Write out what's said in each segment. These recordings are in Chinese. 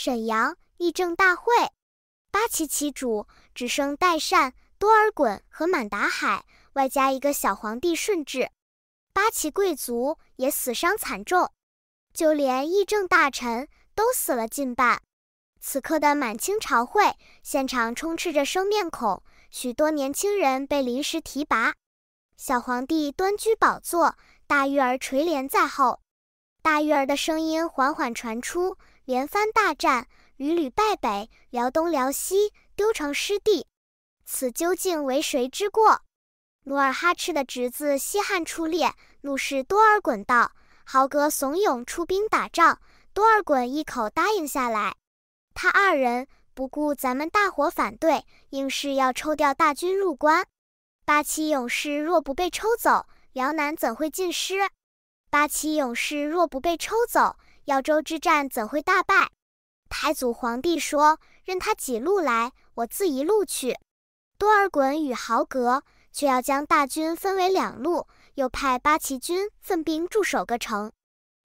沈阳议政大会，八旗旗主只剩代善、多尔衮和满达海，外加一个小皇帝顺治。八旗贵族也死伤惨重，就连议政大臣都死了近半。此刻的满清朝会现场充斥着生面孔，许多年轻人被临时提拔。小皇帝端居宝座，大玉儿垂帘在后。大玉儿的声音缓缓传出。连番大战，屡屡败北，辽东、辽西丢成失地，此究竟为谁之过？努尔哈赤的侄子西汉出列，怒视多尔衮道：“豪格怂恿出兵打仗，多尔衮一口答应下来。他二人不顾咱们大伙反对，硬是要抽调大军入关。八旗勇士若不被抽走，辽南怎会尽失？八旗勇士若不被抽走。”耀州之战怎会大败？太祖皇帝说：“任他几路来，我自一路去。”多尔衮与豪格却要将大军分为两路，又派八旗军分兵驻守各城，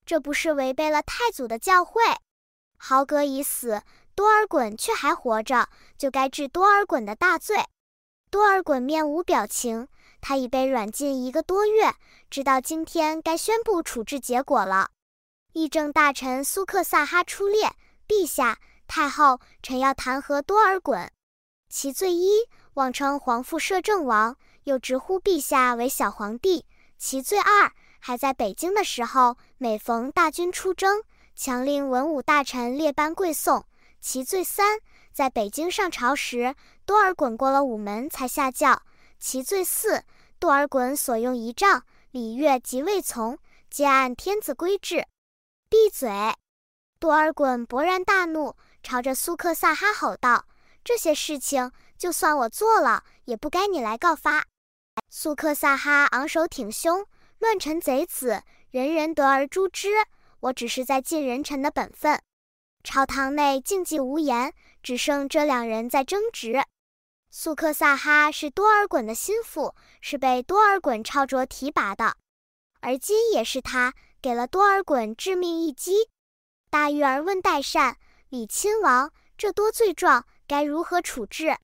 这不是违背了太祖的教诲？豪格已死，多尔衮却还活着，就该治多尔衮的大罪。多尔衮面无表情，他已被软禁一个多月，直到今天该宣布处置结果了。议政大臣苏克萨哈出列，陛下、太后，臣要弹劾多尔衮。其罪一，妄称皇父摄政王，又直呼陛下为小皇帝。其罪二，还在北京的时候，每逢大军出征，强令文武大臣列班跪送。其罪三，在北京上朝时，多尔衮过了午门才下轿。其罪四，多尔衮所用仪仗、礼乐及位从，皆按天子规制。闭嘴！多尔衮勃然大怒，朝着苏克萨哈吼道：“这些事情，就算我做了，也不该你来告发。”苏克萨哈昂首挺胸：“乱臣贼子，人人得而诛之。我只是在尽人臣的本分。”朝堂内静寂无言，只剩这两人在争执。苏克萨哈是多尔衮的心腹，是被多尔衮抄着提拔的，而今也是他。给了多尔衮致命一击。大玉儿问代善、李亲王：“这多罪状该如何处置？”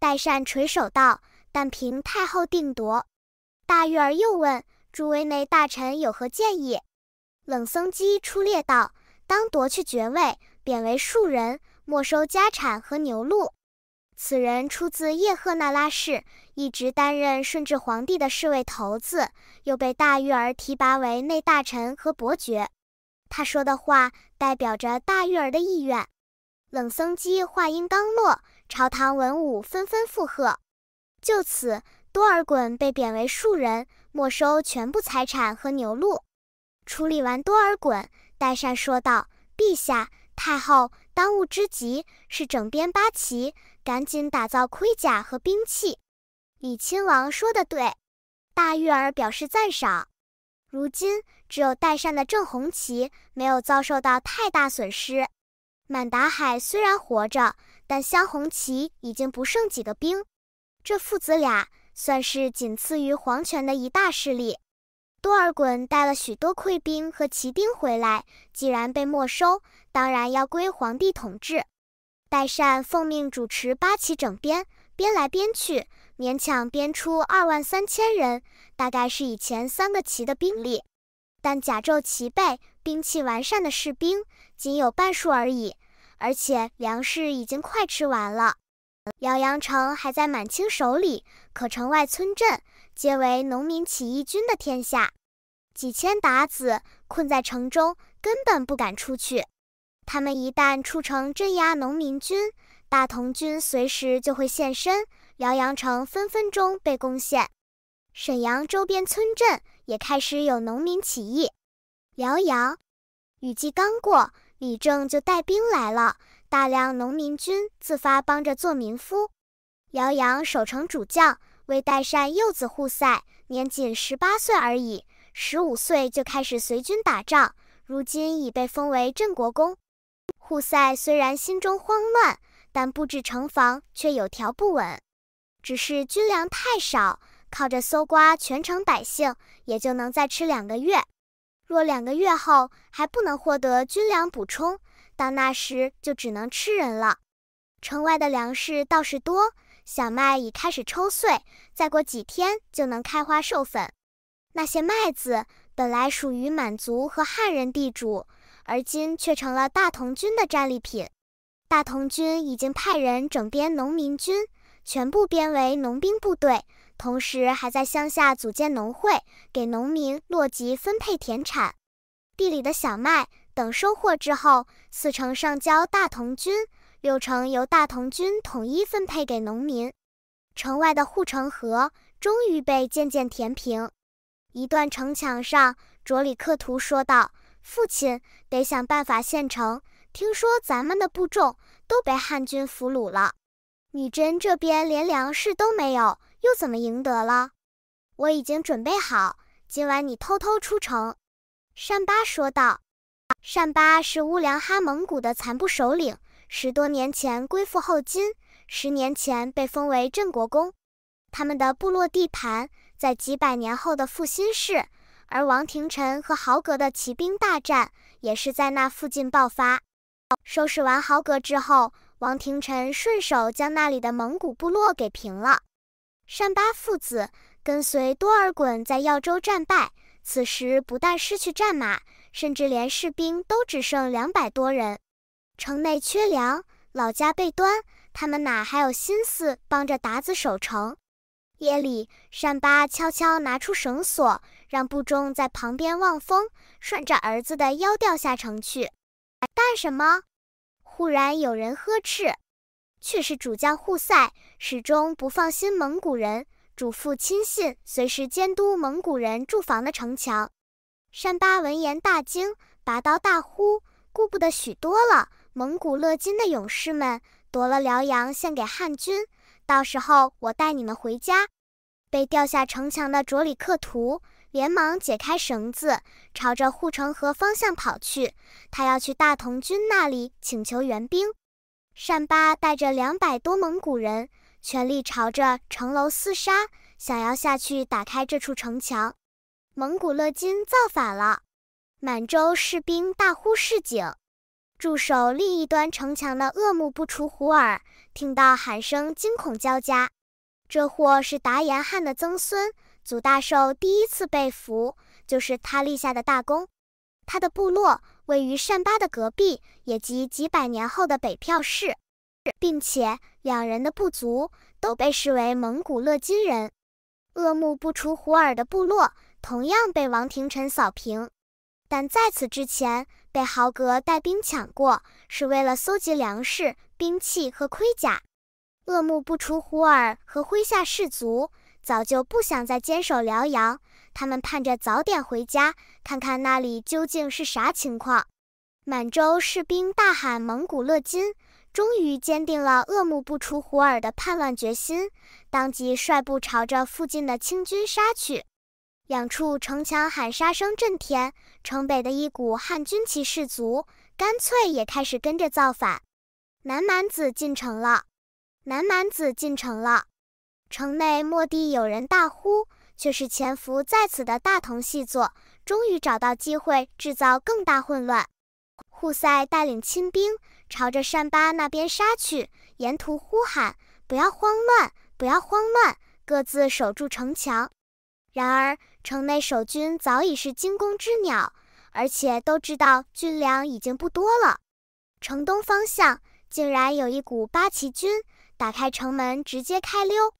代善垂首道：“但凭太后定夺。”大玉儿又问：“诸位内大臣有何建议？”冷僧机出列道：“当夺去爵位，贬为庶人，没收家产和牛鹿。”此人出自叶赫那拉氏，一直担任顺治皇帝的侍卫头子，又被大玉儿提拔为内大臣和伯爵。他说的话代表着大玉儿的意愿。冷僧机话音刚落，朝堂文武纷纷附和。就此，多尔衮被贬为庶人，没收全部财产和牛鹿。处理完多尔衮，代善说道：“陛下。”太后当务之急是整编八旗，赶紧打造盔甲和兵器。李亲王说的对，大玉儿表示赞赏。如今只有代善的正红旗没有遭受到太大损失，满达海虽然活着，但镶红旗已经不剩几个兵。这父子俩算是仅次于皇权的一大势力。多尔衮带了许多溃兵和骑兵回来，既然被没收，当然要归皇帝统治。代善奉命主持八旗整编，编来编去，勉强编出二万三千人，大概是以前三个旗的兵力，但甲胄齐备、兵器完善的士兵仅有半数而已，而且粮食已经快吃完了。辽阳城还在满清手里，可城外村镇。皆为农民起义军的天下，几千鞑子困在城中，根本不敢出去。他们一旦出城镇压农民军，大同军随时就会现身，辽阳城分分钟被攻陷。沈阳周边村镇也开始有农民起义。辽阳雨季刚过，李正就带兵来了，大量农民军自发帮着做民夫。辽阳守城主将。为代善幼子护塞，年仅十八岁而已。十五岁就开始随军打仗，如今已被封为镇国公。护塞虽然心中慌乱，但布置城防却有条不紊。只是军粮太少，靠着搜刮全城百姓，也就能再吃两个月。若两个月后还不能获得军粮补充，到那时就只能吃人了。城外的粮食倒是多。小麦已开始抽穗，再过几天就能开花授粉。那些麦子本来属于满族和汉人地主，而今却成了大同军的战利品。大同军已经派人整编农民军，全部编为农兵部队，同时还在乡下组建农会，给农民落籍、分配田产。地里的小麦等收获之后，四成上交大同军。六成由大同军统一分配给农民，城外的护城河终于被渐渐填平。一段城墙上，卓里克图说道：“父亲得想办法献城。听说咱们的部众都被汉军俘虏了，女真这边连粮食都没有，又怎么赢得了？”我已经准备好，今晚你偷偷出城。”善巴说道。善巴是乌梁哈蒙古的残部首领。十多年前归附后金，十年前被封为镇国公。他们的部落地盘在几百年后的阜新市，而王廷臣和豪格的骑兵大战也是在那附近爆发。收拾完豪格之后，王廷臣顺手将那里的蒙古部落给平了。善巴父子跟随多尔衮在耀州战败，此时不但失去战马，甚至连士兵都只剩两百多人。城内缺粮，老家被端，他们哪还有心思帮着达子守城？夜里，善巴悄悄拿出绳索，让部众在旁边望风，顺着儿子的腰掉下城去，干什么？忽然有人呵斥，却是主将户塞，始终不放心蒙古人，嘱咐亲信随时监督蒙古人驻防的城墙。善巴闻言大惊，拔刀大呼，顾不得许多了。蒙古勒金的勇士们夺了辽阳，献给汉军。到时候我带你们回家。被吊下城墙的卓里克图连忙解开绳子，朝着护城河方向跑去。他要去大同军那里请求援兵。善巴带着两百多蒙古人全力朝着城楼厮杀，想要下去打开这处城墙。蒙古勒金造反了！满洲士兵大呼示警。驻守另一端城墙的恶木不除胡尔听到喊声，惊恐交加。这货是达延汗的曾孙祖大寿第一次被俘，就是他立下的大功。他的部落位于善巴的隔壁，也即几百年后的北票市，并且两人的部族都被视为蒙古勒金人。噩木不除胡尔的部落同样被王廷臣扫平。但在此之前，被豪格带兵抢过，是为了搜集粮食、兵器和盔甲。噩木不除胡尔和麾下士卒早就不想再坚守辽阳，他们盼着早点回家，看看那里究竟是啥情况。满洲士兵大喊“蒙古勒金”，终于坚定了噩木不除胡尔的叛乱决心，当即率部朝着附近的清军杀去。两处城墙喊杀声震天，城北的一股汉军骑士卒干脆也开始跟着造反。南蛮子进城了，南蛮子进城了。城内蓦地有人大呼，却是潜伏在此的大同细作，终于找到机会制造更大混乱。护塞带领亲兵朝着善巴那边杀去，沿途呼喊：“不要慌乱，不要慌乱，各自守住城墙。”然而。城内守军早已是惊弓之鸟，而且都知道军粮已经不多了。城东方向竟然有一股八旗军打开城门直接开溜。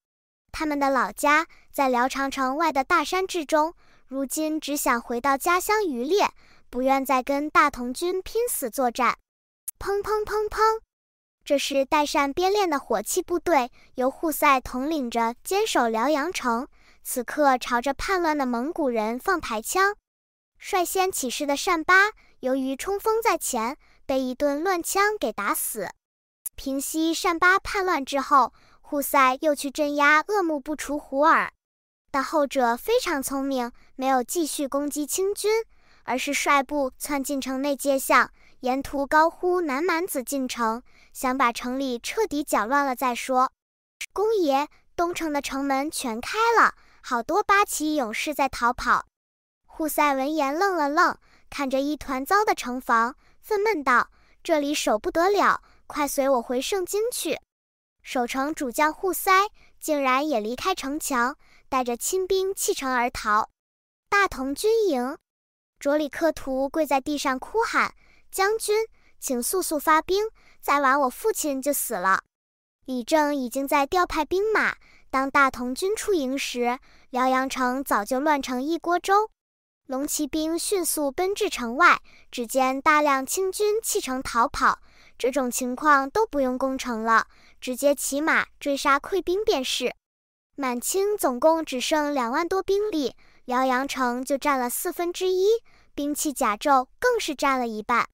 他们的老家在辽长城外的大山之中，如今只想回到家乡渔猎，不愿再跟大同军拼死作战。砰砰砰砰，这是代善编练的火器部队，由户塞统领着坚守辽阳城。此刻，朝着叛乱的蒙古人放排枪。率先起事的善巴，由于冲锋在前，被一顿乱枪给打死。平息善巴叛乱之后，护塞又去镇压鄂木不除虎尔，但后者非常聪明，没有继续攻击清军，而是率部窜进城内街巷，沿途高呼“南蛮子进城”，想把城里彻底搅乱了再说。公爷，东城的城门全开了。好多八旗勇士在逃跑。扈塞闻言愣了愣，看着一团糟的城防，愤懑道：“这里守不得了，快随我回盛京去。”守城主将扈塞竟然也离开城墙，带着亲兵弃城而逃。大同军营，卓里克图跪在地上哭喊：“将军，请速速发兵，再晚我父亲就死了。”李正已经在调派兵马。当大同军出营时，辽阳城早就乱成一锅粥。龙骑兵迅速奔至城外，只见大量清军弃城逃跑。这种情况都不用攻城了，直接骑马追杀溃兵便是。满清总共只剩两万多兵力，辽阳城就占了四分之一，兵器甲胄更是占了一半。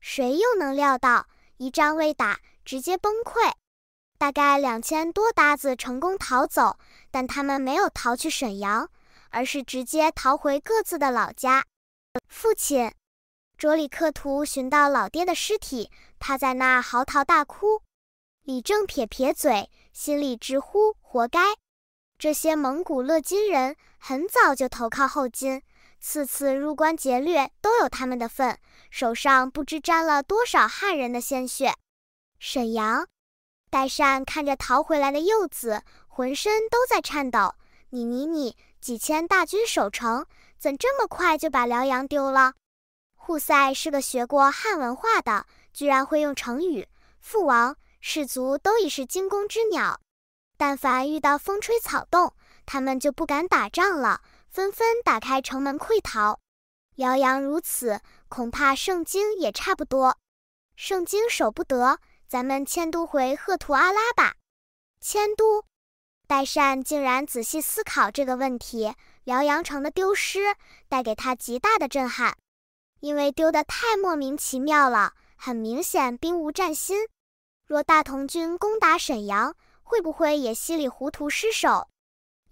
谁又能料到，一仗未打，直接崩溃？大概两千多搭子成功逃走，但他们没有逃去沈阳，而是直接逃回各自的老家。父亲卓里克图寻到老爹的尸体，趴在那嚎啕大哭。李正撇撇嘴，心里直呼活该。这些蒙古乐金人很早就投靠后金，次次入关劫掠都有他们的份，手上不知沾了多少汉人的鲜血。沈阳。代善看着逃回来的幼子，浑身都在颤抖。你你你，几千大军守城，怎这么快就把辽阳丢了？户塞是个学过汉文化的，居然会用成语。父王，士卒都已是惊弓之鸟，但凡遇到风吹草动，他们就不敢打仗了，纷纷打开城门溃逃。辽阳如此，恐怕圣京也差不多。圣京守不得。咱们迁都回赫图阿拉吧。迁都，代善竟然仔细思考这个问题。辽阳城的丢失带给他极大的震撼，因为丢得太莫名其妙了，很明显兵无战心。若大同军攻打沈阳，会不会也稀里糊涂失守？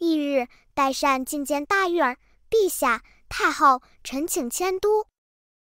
翌日，代善觐见大玉儿，陛下、太后，臣请迁都。